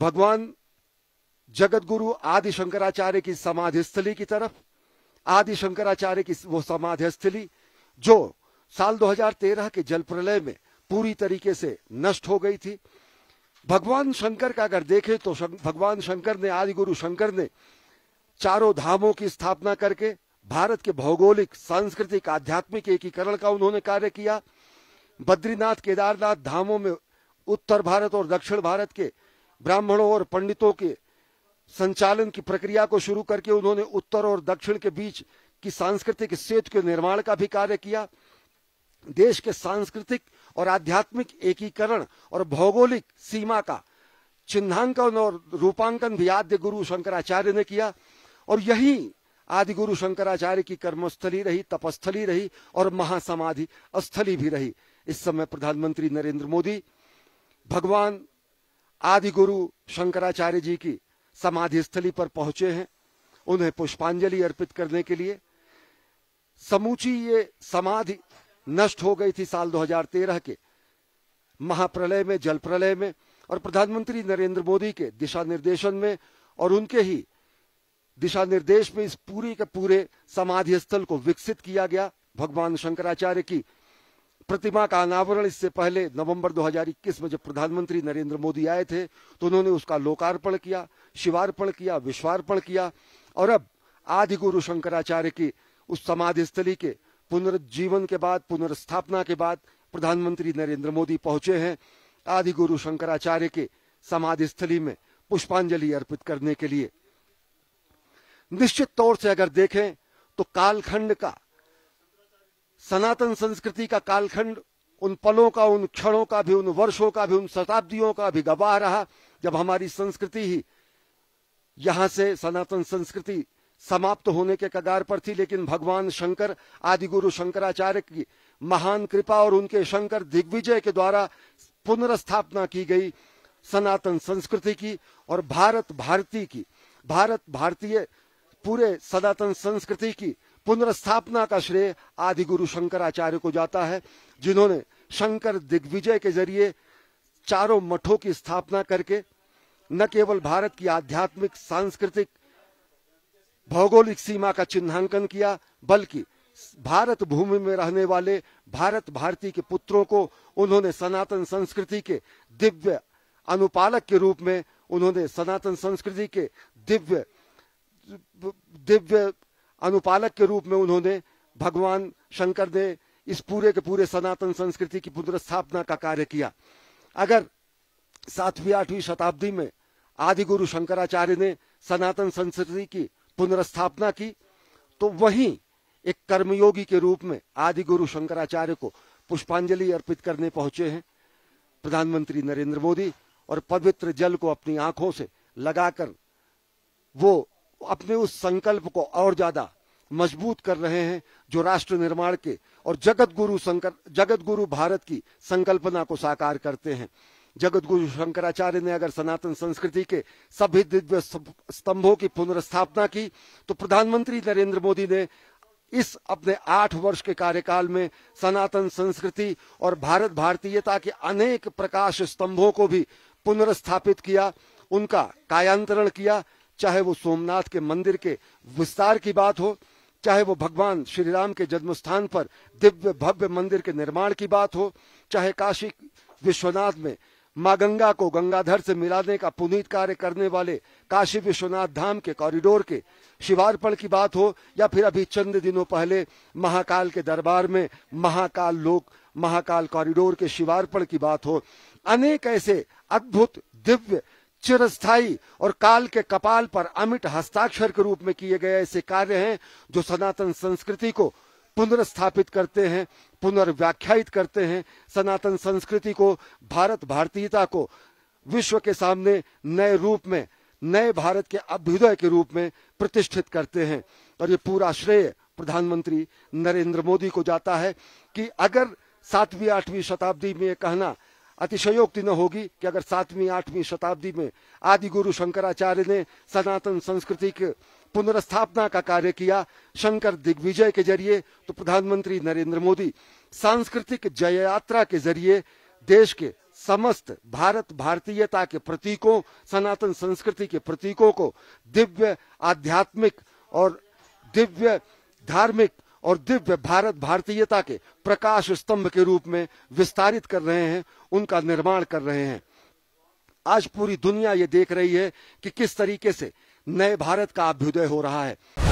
भगवान जगत गुरु आदि शंकराचार्य की समाधि स्थली की तरफ आदि शंकराचार्य की वो समाधि स्थली जो साल 2013 के जल प्रलय में पूरी तरीके से नष्ट हो गई थी भगवान शंकर का अगर देखें तो शं, भगवान शंकर ने आदि गुरु शंकर ने चारों धामों की स्थापना करके भारत के भौगोलिक सांस्कृतिक आध्यात्मिक एकीकरण का उन्होंने कार्य किया बद्रीनाथ केदारनाथ धामों में उत्तर भारत और दक्षिण भारत के ब्राह्मणों और पंडितों के संचालन की प्रक्रिया को शुरू करके उन्होंने उत्तर और दक्षिण के बीच की सांस्कृतिक सेतु के निर्माण का भी कार्य किया देश के सांस्कृतिक और आध्यात्मिक एकीकरण और भौगोलिक सीमा का चिन्हांकन और रूपांकन भी आद्य गुरु शंकराचार्य ने किया और यही आदि गुरु शंकराचार्य की कर्मस्थली रही तपस्थली रही और महासमाधि स्थली भी रही इस समय प्रधानमंत्री नरेंद्र मोदी भगवान आदि गुरु शंकराचार्य जी की समाधि स्थली पर पहुंचे हैं उन्हें पुष्पांजलि अर्पित करने के लिए समूची ये समाधि नष्ट हो गई थी साल 2013 के महाप्रलय में जल प्रलय में और प्रधानमंत्री नरेंद्र मोदी के दिशा निर्देशन में और उनके ही दिशा निर्देश में इस पूरी के पूरे समाधि स्थल को विकसित किया गया भगवान शंकराचार्य की प्रतिमा का अनावरण इससे पहले नवंबर 2021 में जब प्रधानमंत्री नरेंद्र मोदी आए थे तो उन्होंने उसका लोकार्पण किया शिवार्पण किया विश्वार्पण किया और अब आदि गुरु शंकराचार्य की उस समाधि स्थली के पुनर्जीवन के बाद पुनर्स्थापना के बाद प्रधानमंत्री नरेंद्र मोदी पहुंचे हैं आदि गुरु शंकराचार्य के समाधि स्थली में पुष्पांजलि अर्पित करने के लिए निश्चित तौर से अगर देखें तो कालखंड का सनातन संस्कृति का कालखंड उन पलों का उन क्षणों का भी उन वर्षों का भी उन शताब्दियों का भी गवाह रहा जब हमारी संस्कृति ही यहां से सनातन संस्कृति समाप्त होने के कगार पर थी लेकिन भगवान शंकर आदि गुरु शंकराचार्य की महान कृपा और उनके शंकर दिग्विजय के द्वारा पुनर्स्थापना की गई सनातन संस्कृति की और भारत भारती की भारत भारतीय पूरे सनातन संस्कृति की पुनर्स्थापना का श्रेय आदि गुरु शंकराचार्य को जाता है जिन्होंने शंकर दिग्विजय के जरिए चारों मठों की स्थापना करके न केवल भारत की आध्यात्मिक सांस्कृतिक भौगोलिक सीमा का चिन्हांकन किया बल्कि भारत भूमि में रहने वाले भारत भारती के पुत्रों को उन्होंने सनातन संस्कृति के दिव्य अनुपालक के रूप में उन्होंने सनातन संस्कृति के दिव्य दिव्य अनुपालक के रूप में उन्होंने भगवान शंकर ने इस पूरे के पूरे सनातन संस्कृति की पुनर्स्थापना का कार्य किया अगर सातवीं आठवीं शताब्दी में आदि गुरु शंकराचार्य ने सनातन संस्कृति की पुनर्स्थापना की तो वहीं एक कर्मयोगी के रूप में आदि गुरु शंकराचार्य को पुष्पांजलि अर्पित करने पहुंचे हैं प्रधानमंत्री नरेंद्र मोदी और पवित्र जल को अपनी आंखों से लगाकर वो अपने उस संकल्प को और ज्यादा मजबूत कर रहे हैं जो राष्ट्र निर्माण के और जगत गुरु शंकर जगत गुरु भारत की संकल्पना को साकार करते हैं जगत गुरु शंकराचार्य ने अगर सनातन संस्कृति के सभी दिव्य स्तंभों की पुनर्स्थापना की तो प्रधानमंत्री नरेंद्र मोदी ने इस अपने आठ वर्ष के कार्यकाल में सनातन संस्कृति और भारत भारतीयता के अनेक प्रकाश स्तंभों को भी पुनर्स्थापित किया उनका कायांतरण किया चाहे वो सोमनाथ के मंदिर के विस्तार की बात हो चाहे वो भगवान श्री राम के जन्म स्थान पर दिव्य भव्य मंदिर के निर्माण की बात हो चाहे काशी विश्वनाथ में माँ गंगा को गंगाधर से मिलाने का पुनीत कार्य करने वाले काशी विश्वनाथ धाम के कॉरिडोर के शिवार्पण की बात हो या फिर अभी चंद दिनों पहले महाकाल के दरबार में महाकाल लोक महाकाल कॉरिडोर के शिवार्पण की बात हो अनेक ऐसे अद्भुत दिव्य चिरस्थाई और काल के कपाल पर अमिट हस्ताक्षर के रूप में किए गए ऐसे कार्य हैं जो सनातन संस्कृति को पुनर्स्थापित करते हैं पुनर्व्याख्यात करते हैं सनातन संस्कृति को भारत भारतीयता को विश्व के सामने नए रूप में नए भारत के अभ्युदय के रूप में प्रतिष्ठित करते हैं और ये पूरा श्रेय प्रधानमंत्री नरेंद्र मोदी को जाता है कि अगर सातवीं आठवीं शताब्दी में ये कहना अतिशयोक्ति न होगी कि अगर सातवीं आठवीं शताब्दी में आदि गुरु शंकराचार्य ने सनातन संस्कृति के पुनर्स्थापना का कार्य किया शंकर दिग्विजय के जरिए तो प्रधानमंत्री नरेंद्र मोदी सांस्कृतिक जय यात्रा के जरिए देश के समस्त भारत भारतीयता के प्रतीकों सनातन संस्कृति के प्रतीकों को दिव्य आध्यात्मिक और दिव्य धार्मिक और दिव्य भारत भारतीयता के प्रकाश स्तंभ के रूप में विस्तारित कर रहे हैं उनका निर्माण कर रहे हैं आज पूरी दुनिया ये देख रही है कि किस तरीके से नए भारत का अभ्युदय हो रहा है